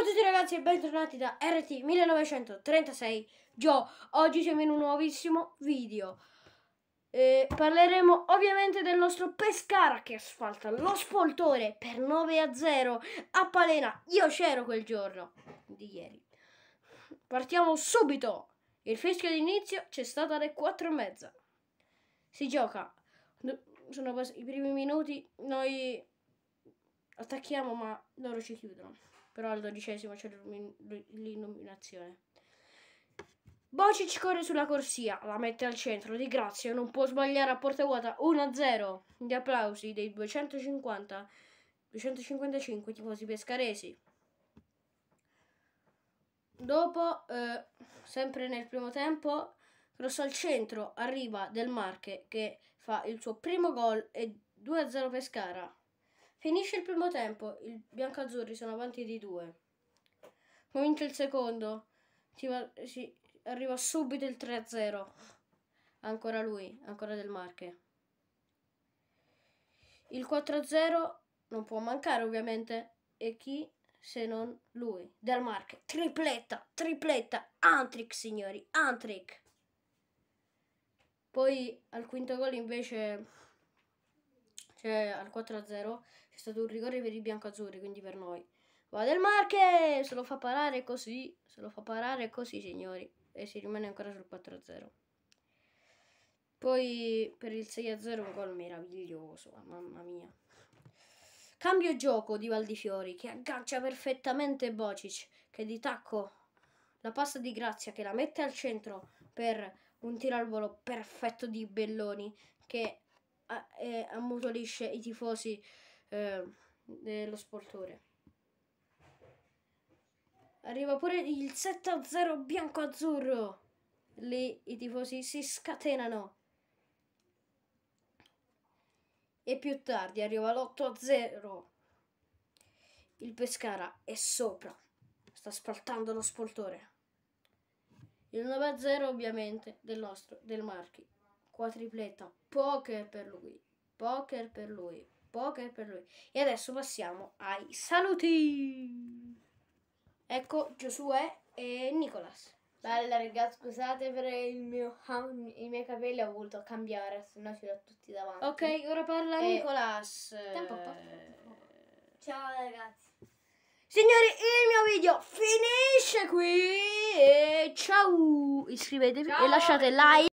Ciao a tutti ragazzi e bentornati da RT1936 Gio, Oggi siamo in un nuovissimo video e Parleremo ovviamente del nostro Pescara che asfalta lo spoltore per 9 a 0 a Palena Io c'ero quel giorno di ieri Partiamo subito Il fischio d'inizio c'è stato alle 4 e mezza Si gioca Sono i primi minuti Noi attacchiamo ma loro ci chiudono però al dodicesimo c'è l'illuminazione. Bocic corre sulla corsia, la mette al centro, di grazia, non può sbagliare a porta vuota, 1-0. Gli applausi dei 250, 255 tifosi pescaresi. Dopo, eh, sempre nel primo tempo, cross al centro, arriva Del Marche che fa il suo primo gol e 2-0 Pescara. Finisce il primo tempo, i biancazzurri sono avanti di due. Comincia il secondo, va, si, arriva subito il 3-0. Ancora lui, ancora del Marche. Il 4-0 non può mancare ovviamente e chi se non lui, del Marche. Tripletta, tripletta, Antric signori, Antric. Poi al quinto gol invece cioè al 4-0, c'è stato un rigore per i biancazzurri, quindi per noi. Va del Marche, se lo fa parare così, se lo fa parare così signori, e si rimane ancora sul 4-0. Poi per il 6-0 un gol meraviglioso, mamma mia. Cambio gioco di Valdifiori che aggancia perfettamente Bocic che di tacco la passa di Grazia che la mette al centro per un tiro al volo perfetto di Belloni che e ammutolisce i tifosi eh, dello sportore. Arriva pure il 7-0 bianco-azzurro. Lì i tifosi si scatenano. E più tardi arriva l'8-0. Il Pescara è sopra. Sta spaltando lo sportore. Il 9-0 ovviamente del nostro, del Marchi quadripletta, poker per lui, poker per lui, poker per lui. E adesso passiamo ai saluti. Ecco Giosuè e Nicolas. Bella ragazzi, scusate per il mio, i miei capelli, ho voluto cambiare, sennò ci ho tutti davanti. Ok, ora parla e... Eh, Nicolas. Tempo, tempo. Eh. Ciao ragazzi. Signori, il mio video finisce qui. E ciao! Iscrivetevi ciao. e lasciate like.